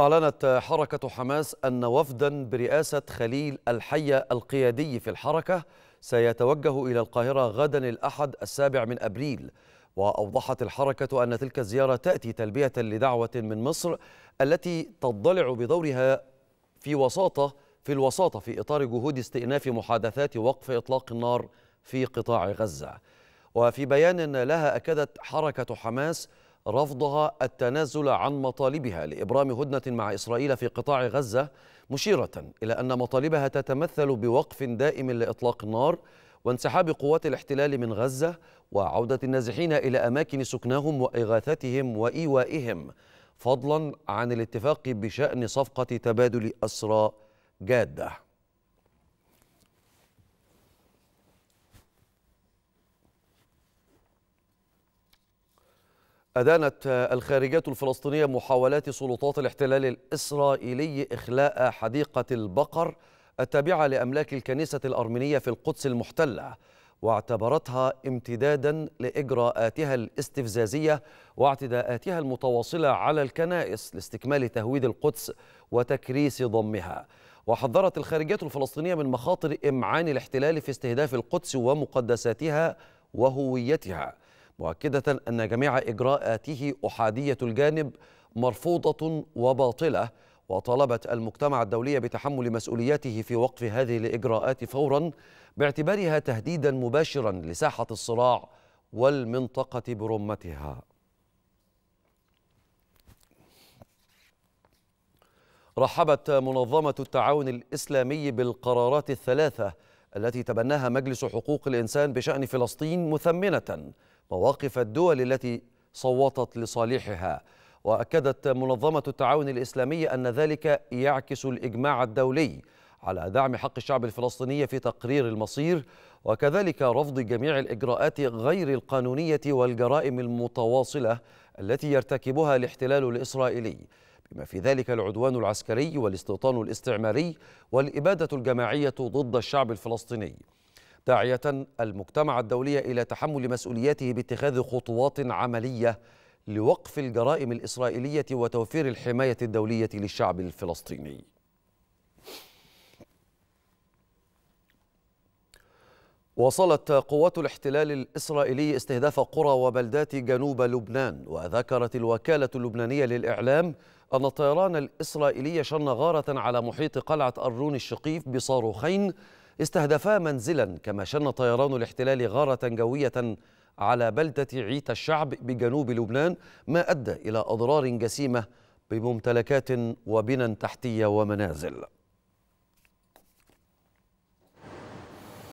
أعلنت حركة حماس أن وفدا برئاسة خليل الحية القيادي في الحركة سيتوجه إلى القاهرة غدا الأحد السابع من أبريل وأوضحت الحركة أن تلك الزيارة تأتي تلبية لدعوة من مصر التي تضلع بدورها في وساطة في الوساطة في إطار جهود استئناف محادثات وقف إطلاق النار في قطاع غزة وفي بيان لها أكدت حركة حماس رفضها التنازل عن مطالبها لإبرام هدنة مع إسرائيل في قطاع غزة مشيرة إلى أن مطالبها تتمثل بوقف دائم لإطلاق النار وانسحاب قوات الاحتلال من غزة وعودة النازحين إلى أماكن سكناهم وإغاثتهم وإيوائهم فضلا عن الاتفاق بشأن صفقة تبادل أسرى جاده أدانت الخارجية الفلسطينية محاولات سلطات الاحتلال الإسرائيلي إخلاء حديقة البقر التابعة لأملاك الكنيسة الأرمينية في القدس المحتلة واعتبرتها امتدادا لإجراءاتها الاستفزازية واعتداءاتها المتواصلة على الكنائس لاستكمال تهويد القدس وتكريس ضمها وحذرت الخارجية الفلسطينية من مخاطر إمعان الاحتلال في استهداف القدس ومقدساتها وهويتها مؤكدة أن جميع إجراءاته أحادية الجانب مرفوضة وباطلة وطالبت المجتمع الدولي بتحمل مسؤولياته في وقف هذه الإجراءات فورا باعتبارها تهديدا مباشرا لساحة الصراع والمنطقة برمتها رحبت منظمة التعاون الإسلامي بالقرارات الثلاثة التي تبناها مجلس حقوق الإنسان بشأن فلسطين مثمنة مواقف الدول التي صوتت لصالحها وأكدت منظمة التعاون الإسلامي أن ذلك يعكس الإجماع الدولي على دعم حق الشعب الفلسطيني في تقرير المصير وكذلك رفض جميع الإجراءات غير القانونية والجرائم المتواصلة التي يرتكبها الاحتلال الإسرائيلي بما في ذلك العدوان العسكري والاستيطان الاستعماري والإبادة الجماعية ضد الشعب الفلسطيني داعية المجتمع الدولي إلى تحمل مسؤولياته باتخاذ خطوات عملية لوقف الجرائم الإسرائيلية وتوفير الحماية الدولية للشعب الفلسطيني وصلت قوات الاحتلال الإسرائيلي استهداف قرى وبلدات جنوب لبنان وذكرت الوكالة اللبنانية للإعلام أن الطيران الإسرائيلي شن غارة على محيط قلعة أرون الشقيف بصاروخين استهدفا منزلا كما شن طيران الاحتلال غارة جوية على بلدة عيت الشعب بجنوب لبنان ما أدى إلى أضرار جسيمة بممتلكات وبنى تحتية ومنازل